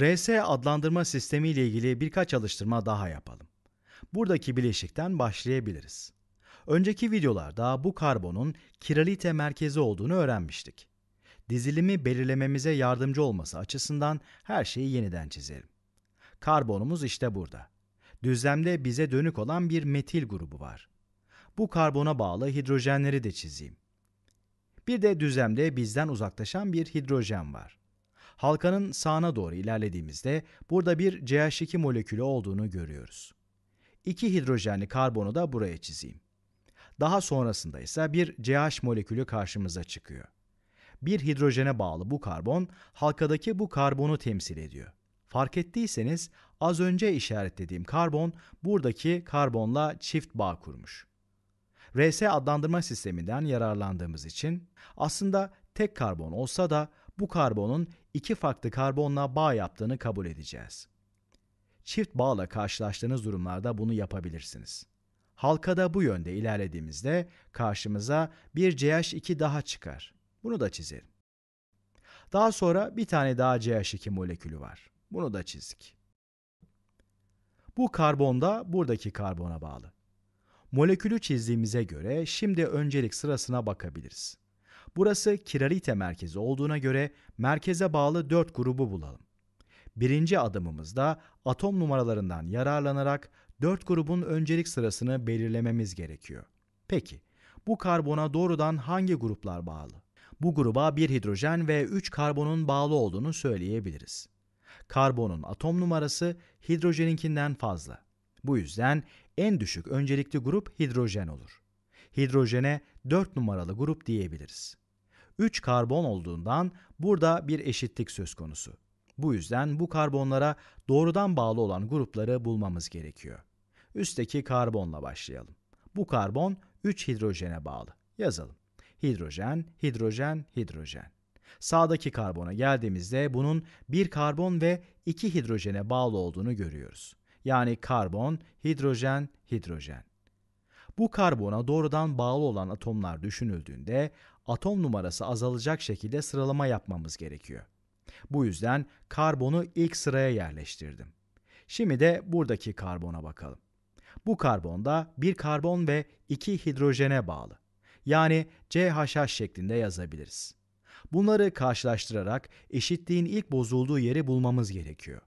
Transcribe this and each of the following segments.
RS adlandırma sistemi ile ilgili birkaç alıştırma daha yapalım. Buradaki bileşikten başlayabiliriz. Önceki videolarda bu karbonun kiralite merkezi olduğunu öğrenmiştik. Dizilimi belirlememize yardımcı olması açısından her şeyi yeniden çizelim. Karbonumuz işte burada. Düzlemde bize dönük olan bir metil grubu var. Bu karbona bağlı hidrojenleri de çizeyim. Bir de düzlemde bizden uzaklaşan bir hidrojen var. Halkanın sağına doğru ilerlediğimizde burada bir CH2 molekülü olduğunu görüyoruz. İki hidrojenli karbonu da buraya çizeyim. Daha sonrasında ise bir CH molekülü karşımıza çıkıyor. Bir hidrojene bağlı bu karbon halkadaki bu karbonu temsil ediyor. Fark ettiyseniz az önce işaretlediğim karbon buradaki karbonla çift bağ kurmuş. RS adlandırma sisteminden yararlandığımız için aslında tek karbon olsa da bu karbonun iki farklı karbonla bağ yaptığını kabul edeceğiz. Çift bağla karşılaştığınız durumlarda bunu yapabilirsiniz. Halkada bu yönde ilerlediğimizde karşımıza bir CH2 daha çıkar. Bunu da çizelim. Daha sonra bir tane daha CH2 molekülü var. Bunu da çizdik. Bu karbon da buradaki karbona bağlı. Molekülü çizdiğimize göre şimdi öncelik sırasına bakabiliriz. Burası Kiralite merkezi olduğuna göre merkeze bağlı 4 grubu bulalım. Birinci adımımızda atom numaralarından yararlanarak 4 grubun öncelik sırasını belirlememiz gerekiyor. Peki, bu karbona doğrudan hangi gruplar bağlı? Bu gruba bir hidrojen ve 3 karbonun bağlı olduğunu söyleyebiliriz. Karbonun atom numarası hidrojeninkinden fazla. Bu yüzden en düşük öncelikli grup hidrojen olur. Hidrojene 4 numaralı grup diyebiliriz. 3 karbon olduğundan burada bir eşitlik söz konusu. Bu yüzden bu karbonlara doğrudan bağlı olan grupları bulmamız gerekiyor. Üstteki karbonla başlayalım. Bu karbon 3 hidrojene bağlı. Yazalım. Hidrojen, hidrojen, hidrojen. Sağdaki karbona geldiğimizde bunun bir karbon ve iki hidrojene bağlı olduğunu görüyoruz. Yani karbon, hidrojen, hidrojen. Bu karbona doğrudan bağlı olan atomlar düşünüldüğünde atom numarası azalacak şekilde sıralama yapmamız gerekiyor. Bu yüzden karbonu ilk sıraya yerleştirdim. Şimdi de buradaki karbona bakalım. Bu karbonda bir karbon ve iki hidrojene bağlı. Yani CHH şeklinde yazabiliriz. Bunları karşılaştırarak eşitliğin ilk bozulduğu yeri bulmamız gerekiyor.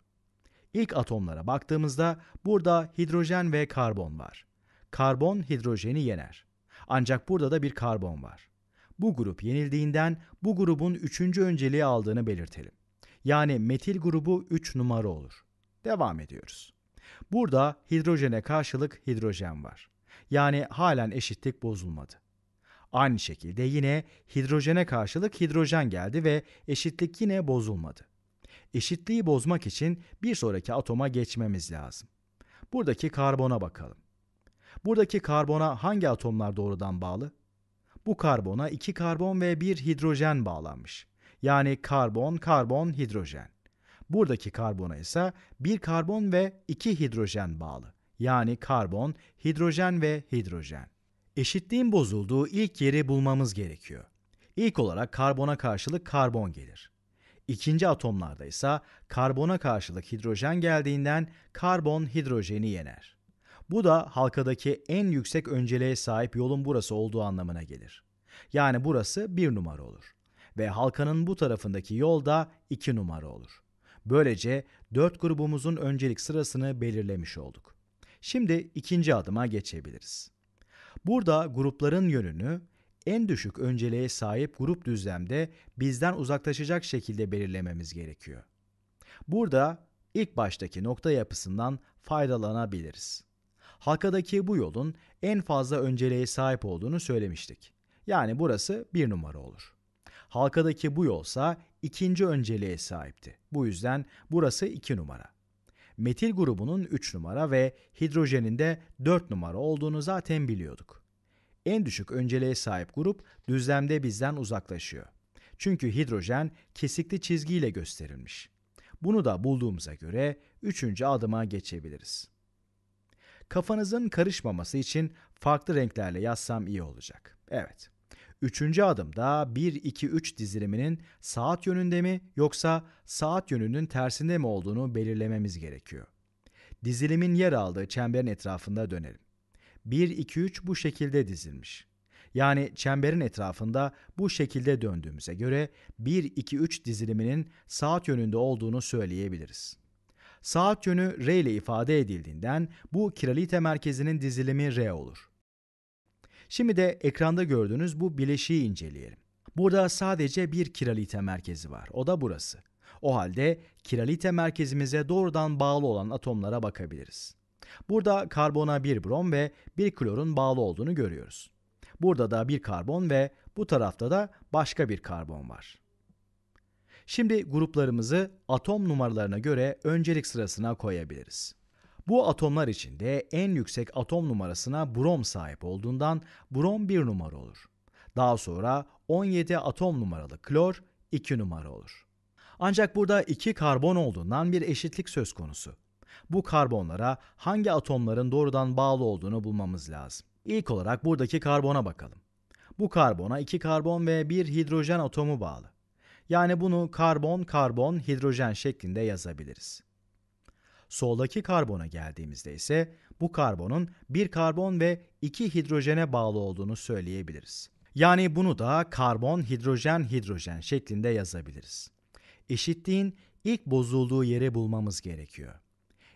İlk atomlara baktığımızda burada hidrojen ve karbon var. Karbon hidrojeni yener. Ancak burada da bir karbon var bu grup yenildiğinden bu grubun üçüncü önceliği aldığını belirtelim. Yani metil grubu 3 numara olur. Devam ediyoruz. Burada hidrojene karşılık hidrojen var. Yani halen eşitlik bozulmadı. Aynı şekilde yine hidrojene karşılık hidrojen geldi ve eşitlik yine bozulmadı. Eşitliği bozmak için bir sonraki atoma geçmemiz lazım. Buradaki karbona bakalım. Buradaki karbona hangi atomlar doğrudan bağlı? Bu karbona iki karbon ve bir hidrojen bağlanmış. Yani karbon, karbon, hidrojen. Buradaki karbona ise bir karbon ve iki hidrojen bağlı. Yani karbon, hidrojen ve hidrojen. Eşitliğin bozulduğu ilk yeri bulmamız gerekiyor. İlk olarak karbona karşılık karbon gelir. İkinci atomlarda ise karbona karşılık hidrojen geldiğinden karbon hidrojeni yener. Bu da halkadaki en yüksek önceliğe sahip yolun burası olduğu anlamına gelir. Yani burası bir numara olur. Ve halkanın bu tarafındaki yol da iki numara olur. Böylece dört grubumuzun öncelik sırasını belirlemiş olduk. Şimdi ikinci adıma geçebiliriz. Burada grupların yönünü en düşük önceliğe sahip grup düzlemde bizden uzaklaşacak şekilde belirlememiz gerekiyor. Burada ilk baştaki nokta yapısından faydalanabiliriz halkadaki bu yolun en fazla önceliğe sahip olduğunu söylemiştik. Yani burası bir numara olur. Halkadaki bu yolsa ikinci önceliğe sahipti. Bu yüzden burası iki numara. Metil grubunun 3 numara ve hidrojenin de 4 numara olduğunu zaten biliyorduk. En düşük önceliğe sahip grup düzlemde bizden uzaklaşıyor. Çünkü hidrojen kesikli çizgiyle gösterilmiş. Bunu da bulduğumuza göre 3. adıma geçebiliriz kafanızın karışmaması için farklı renklerle yazsam iyi olacak. Evet. Üçüncü adımda 1-2-3 diziliminin saat yönünde mi yoksa saat yönünün tersinde mi olduğunu belirlememiz gerekiyor. Dizilimin yer aldığı çemberin etrafında dönelim. 1-2-3 bu şekilde dizilmiş. Yani çemberin etrafında bu şekilde döndüğümüze göre 1-2-3 diziliminin saat yönünde olduğunu söyleyebiliriz. Saat yönü R ile ifade edildiğinden bu kiralite merkezinin dizilimi R olur. Şimdi de ekranda gördüğünüz bu bileşiği inceleyelim. Burada sadece bir kiralite merkezi var. O da burası. O halde kiralite merkezimize doğrudan bağlı olan atomlara bakabiliriz. Burada karbona bir brom ve bir klorun bağlı olduğunu görüyoruz. Burada da bir karbon ve bu tarafta da başka bir karbon var. Şimdi gruplarımızı atom numaralarına göre öncelik sırasına koyabiliriz. Bu atomlar içinde en yüksek atom numarasına brom sahip olduğundan brom 1 numara olur. Daha sonra 17 atom numaralı klor 2 numara olur. Ancak burada 2 karbon olduğundan bir eşitlik söz konusu. Bu karbonlara hangi atomların doğrudan bağlı olduğunu bulmamız lazım. İlk olarak buradaki karbona bakalım. Bu karbona 2 karbon ve 1 hidrojen atomu bağlı. Yani bunu karbon karbon hidrojen şeklinde yazabiliriz. Soldaki karbona geldiğimizde ise bu karbonun bir karbon ve iki hidrojene bağlı olduğunu söyleyebiliriz. Yani bunu da karbon hidrojen hidrojen şeklinde yazabiliriz. Eşitliğin ilk bozulduğu yere bulmamız gerekiyor.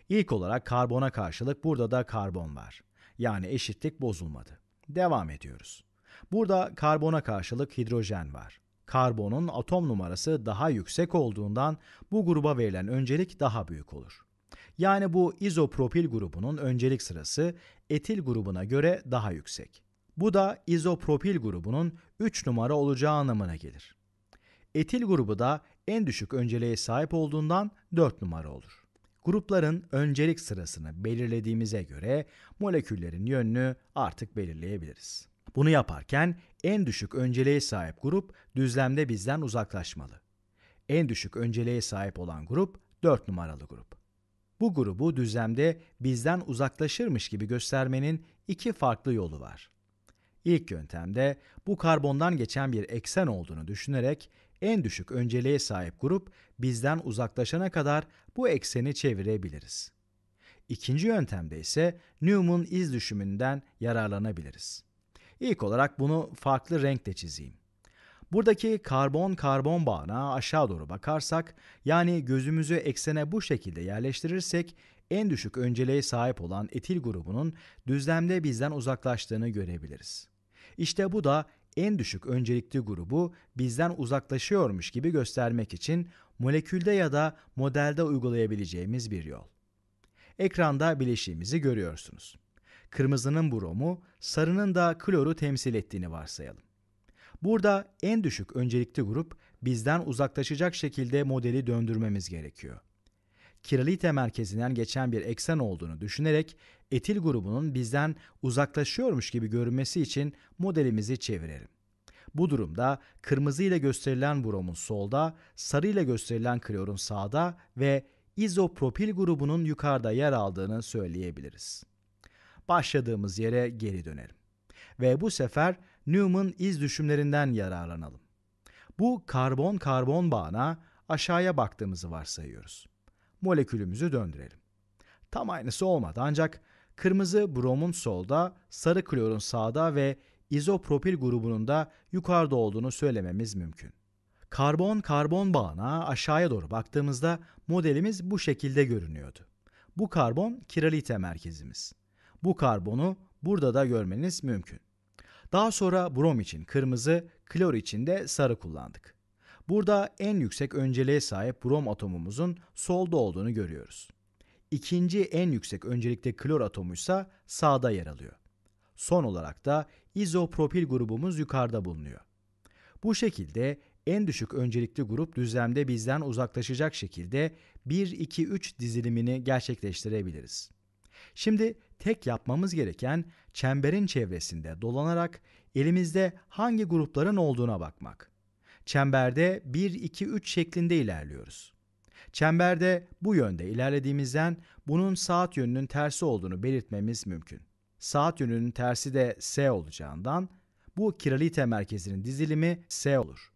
İlk olarak karbona karşılık burada da karbon var. Yani eşitlik bozulmadı. Devam ediyoruz. Burada karbona karşılık hidrojen var. Karbonun atom numarası daha yüksek olduğundan bu gruba verilen öncelik daha büyük olur. Yani bu izopropil grubunun öncelik sırası etil grubuna göre daha yüksek. Bu da izopropil grubunun 3 numara olacağı anlamına gelir. Etil grubu da en düşük önceliğe sahip olduğundan 4 numara olur. Grupların öncelik sırasını belirlediğimize göre moleküllerin yönünü artık belirleyebiliriz. Bunu yaparken en düşük önceliğe sahip grup düzlemde bizden uzaklaşmalı. En düşük önceliğe sahip olan grup 4 numaralı grup. Bu grubu düzlemde bizden uzaklaşırmış gibi göstermenin iki farklı yolu var. İlk yöntemde bu karbondan geçen bir eksen olduğunu düşünerek en düşük önceliğe sahip grup bizden uzaklaşana kadar bu ekseni çevirebiliriz. İkinci yöntemde ise Newman iz düşümünden yararlanabiliriz. İlk olarak bunu farklı renkle çizeyim. Buradaki karbon karbon bağına aşağı doğru bakarsak yani gözümüzü eksene bu şekilde yerleştirirsek en düşük önceliğe sahip olan etil grubunun düzlemde bizden uzaklaştığını görebiliriz. İşte bu da en düşük öncelikli grubu bizden uzaklaşıyormuş gibi göstermek için molekülde ya da modelde uygulayabileceğimiz bir yol. Ekranda bileşiğimizi görüyorsunuz kırmızının bromu, sarının da kloru temsil ettiğini varsayalım. Burada en düşük öncelikli grup bizden uzaklaşacak şekilde modeli döndürmemiz gerekiyor. Kiralite merkezinden geçen bir eksen olduğunu düşünerek etil grubunun bizden uzaklaşıyormuş gibi görünmesi için modelimizi çevirelim. Bu durumda kırmızı ile gösterilen bromun solda, sarı ile gösterilen klorun sağda ve izopropil grubunun yukarıda yer aldığını söyleyebiliriz başladığımız yere geri dönelim. Ve bu sefer Newman iz düşümlerinden yararlanalım. Bu karbon-karbon bağına aşağıya baktığımızı varsayıyoruz. Molekülümüzü döndürelim. Tam aynısı olmadı ancak kırmızı bromun solda, sarı klorun sağda ve izopropil grubunun da yukarıda olduğunu söylememiz mümkün. Karbon-karbon bağına aşağıya doğru baktığımızda modelimiz bu şekilde görünüyordu. Bu karbon kiralite merkezimiz. Bu karbonu burada da görmeniz mümkün. Daha sonra brom için kırmızı, klor için de sarı kullandık. Burada en yüksek önceliğe sahip brom atomumuzun solda olduğunu görüyoruz. İkinci en yüksek öncelikte klor atomuysa sağda yer alıyor. Son olarak da izopropil grubumuz yukarıda bulunuyor. Bu şekilde en düşük öncelikli grup düzlemde bizden uzaklaşacak şekilde 1-2-3 dizilimini gerçekleştirebiliriz. Şimdi tek yapmamız gereken çemberin çevresinde dolanarak elimizde hangi grupların olduğuna bakmak. Çemberde 1 2 3 şeklinde ilerliyoruz. Çemberde bu yönde ilerlediğimizden bunun saat yönünün tersi olduğunu belirtmemiz mümkün. Saat yönünün tersi de S olacağından bu kiralite merkezinin dizilimi S olur.